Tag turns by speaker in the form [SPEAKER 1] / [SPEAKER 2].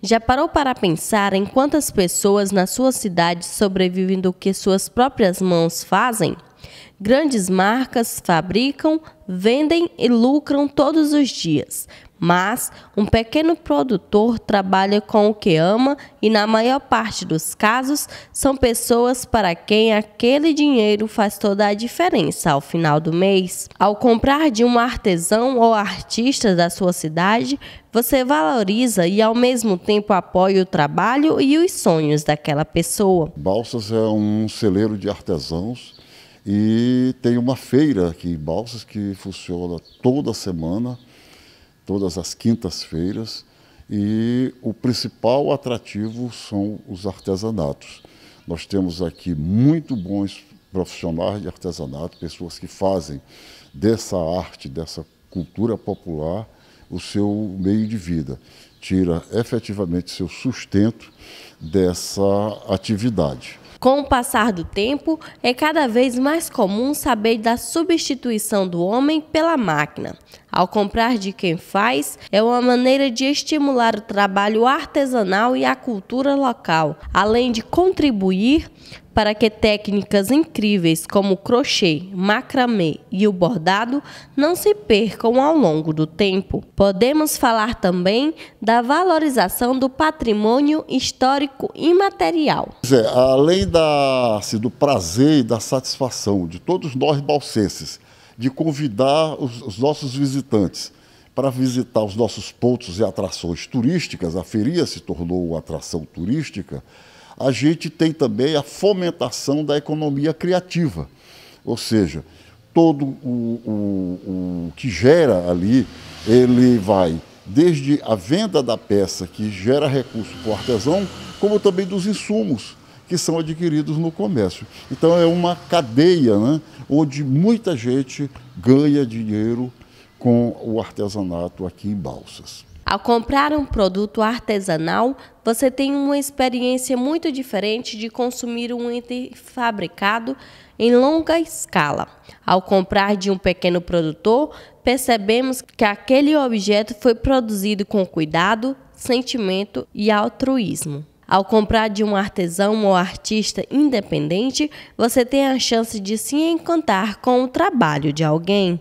[SPEAKER 1] Já parou para pensar em quantas pessoas na sua cidade sobrevivem do que suas próprias mãos fazem? Grandes marcas fabricam, vendem e lucram todos os dias, mas um pequeno produtor trabalha com o que ama e, na maior parte dos casos, são pessoas para quem aquele dinheiro faz toda a diferença ao final do mês. Ao comprar de um artesão ou artista da sua cidade, você valoriza e, ao mesmo tempo, apoia o trabalho e os sonhos daquela pessoa.
[SPEAKER 2] Balsas é um celeiro de artesãos e tem uma feira aqui em Balsas que funciona toda semana todas as quintas-feiras, e o principal atrativo são os artesanatos. Nós temos aqui muito bons profissionais de artesanato, pessoas que fazem dessa arte, dessa cultura popular, o seu meio de vida, tira efetivamente seu sustento dessa atividade.
[SPEAKER 1] Com o passar do tempo, é cada vez mais comum saber da substituição do homem pela máquina. Ao comprar de quem faz, é uma maneira de estimular o trabalho artesanal e a cultura local, além de contribuir para que técnicas incríveis como o crochê, macramê e o bordado não se percam ao longo do tempo. Podemos falar também da valorização do patrimônio histórico imaterial.
[SPEAKER 2] É, além da, assim, do prazer e da satisfação de todos nós balsenses de convidar os, os nossos visitantes para visitar os nossos pontos e atrações turísticas, a feria se tornou uma atração turística, a gente tem também a fomentação da economia criativa, ou seja, todo o, o, o que gera ali, ele vai desde a venda da peça que gera recurso para o artesão, como também dos insumos que são adquiridos no comércio. Então é uma cadeia né, onde muita gente ganha dinheiro com o artesanato aqui em Balsas.
[SPEAKER 1] Ao comprar um produto artesanal, você tem uma experiência muito diferente de consumir um item fabricado em longa escala. Ao comprar de um pequeno produtor, percebemos que aquele objeto foi produzido com cuidado, sentimento e altruísmo. Ao comprar de um artesão ou artista independente, você tem a chance de se encantar com o trabalho de alguém.